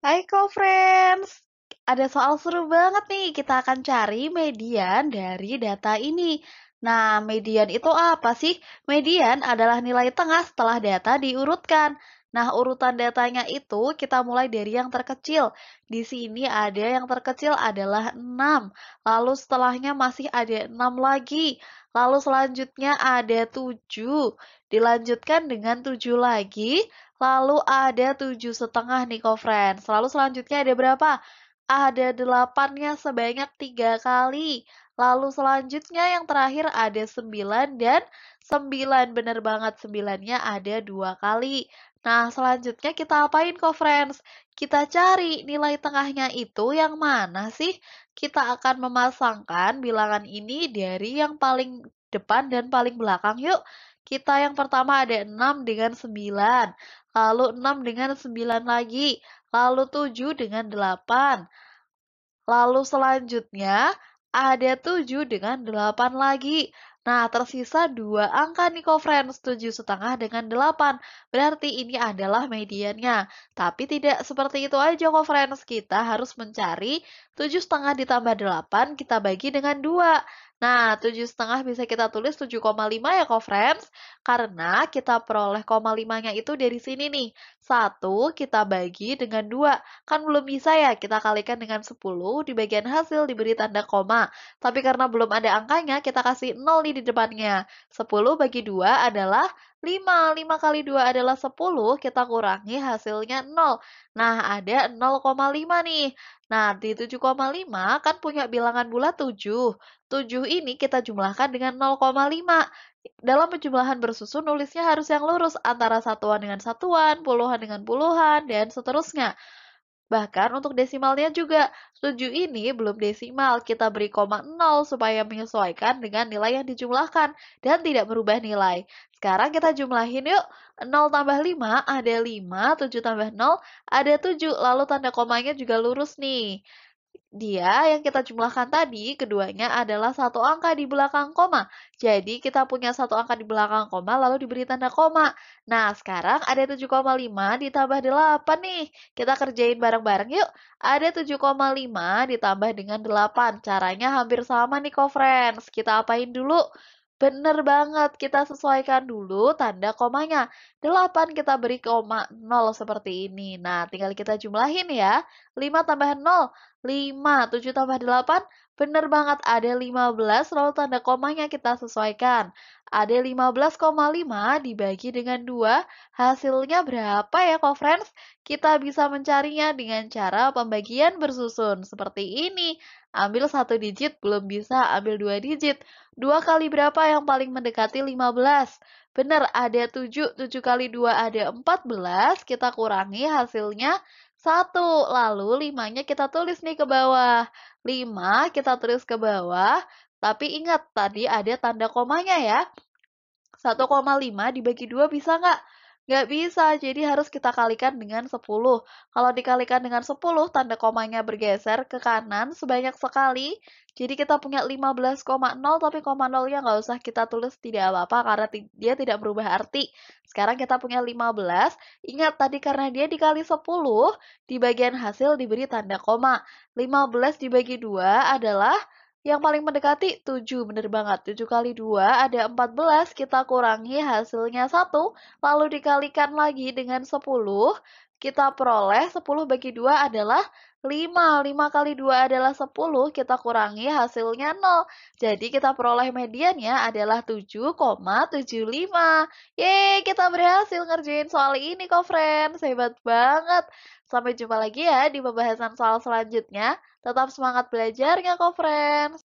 Hai co-friends, ada soal seru banget nih. Kita akan cari median dari data ini. Nah, median itu apa sih? Median adalah nilai tengah setelah data diurutkan. Nah, urutan datanya itu kita mulai dari yang terkecil. Di sini ada yang terkecil adalah 6. Lalu setelahnya masih ada 6 lagi. Lalu selanjutnya ada 7. Dilanjutkan dengan 7 lagi. Lalu ada tujuh setengah nih friends. Lalu selanjutnya ada berapa? Ada delapannya sebanyak tiga kali. Lalu selanjutnya yang terakhir ada sembilan dan sembilan bener banget sembilannya ada dua kali. Nah selanjutnya kita apain kok friends? Kita cari nilai tengahnya itu yang mana sih? Kita akan memasangkan bilangan ini dari yang paling depan dan paling belakang yuk. Kita yang pertama ada 6 dengan 9, lalu 6 dengan 9 lagi, lalu 7 dengan 8. Lalu selanjutnya ada 7 dengan 8 lagi. Nah, tersisa dua angka nih friends, 7 setengah dengan 8. Berarti ini adalah mediannya. Tapi tidak seperti itu aja friends, kita harus mencari 7 setengah ditambah 8 kita bagi dengan 2. Nah, tujuh setengah bisa kita tulis 7,5 ya, kok, friends? Karena kita peroleh koma limanya itu dari sini nih. Satu kita bagi dengan dua, Kan belum bisa ya, kita kalikan dengan 10 di bagian hasil diberi tanda koma. Tapi karena belum ada angkanya, kita kasih nol nih di depannya. 10 bagi dua adalah 5. 5 kali 2 adalah 10, kita kurangi hasilnya 0. Nah, ada 0,5 nih. Nah, di 7,5 kan punya bilangan bulat 7. 7 ini kita jumlahkan dengan 0,5. Dalam penjumlahan bersusun, nulisnya harus yang lurus antara satuan dengan satuan, puluhan dengan puluhan, dan seterusnya. Bahkan untuk desimalnya juga, 7 ini belum desimal, kita beri koma 0 supaya menyesuaikan dengan nilai yang dijumlahkan dan tidak berubah nilai. Sekarang kita jumlahin yuk, 0 tambah 5 ada 5, 7 tambah 0 ada 7, lalu tanda komanya juga lurus nih. Dia yang kita jumlahkan tadi, keduanya adalah satu angka di belakang koma. Jadi kita punya satu angka di belakang koma, lalu diberi tanda koma. Nah, sekarang ada 7,5 ditambah 8 nih. Kita kerjain bareng-bareng yuk. Ada 7,5 ditambah dengan 8. Caranya hampir sama nih, co-friends. Kita apain dulu? Bener banget, kita sesuaikan dulu tanda komanya. 8 kita beri koma 0 seperti ini. Nah, tinggal kita jumlahin ya. 5 tambah 0, 5. 7 tambah 8, bener banget ada 15, lalu tanda komanya kita sesuaikan. Ada 15,5 dibagi dengan 2, hasilnya berapa ya kok friends? Kita bisa mencarinya dengan cara pembagian bersusun seperti ini. Ambil satu digit, belum bisa ambil dua digit. Dua kali berapa yang paling mendekati 15? Benar, ada 7, 7 kali 2 ada 14, kita kurangi hasilnya 1. Lalu 5-nya kita tulis nih ke bawah. 5 kita tulis ke bawah, tapi ingat, tadi ada tanda komanya ya. 1,5 dibagi 2 bisa nggak? Nggak bisa, jadi harus kita kalikan dengan 10. Kalau dikalikan dengan 10, tanda komanya bergeser ke kanan sebanyak sekali. Jadi kita punya 15,0, tapi koma nya nggak usah kita tulis tidak apa-apa karena dia tidak berubah arti. Sekarang kita punya 15. Ingat tadi karena dia dikali 10, di bagian hasil diberi tanda koma. 15 dibagi 2 adalah yang paling mendekati 7, bener banget. 7 kali 2 ada 14, kita kurangi hasilnya 1, lalu dikalikan lagi dengan 10, kita peroleh 10 bagi 2 adalah 5. 5 kali 2 adalah 10, kita kurangi hasilnya 0. Jadi kita peroleh mediannya adalah 7,75. Yeay, kita berhasil ngerjain soal ini kok, friends. Hebat banget. Sampai jumpa lagi ya di pembahasan soal selanjutnya. Tetap semangat belajarnya kok, friends.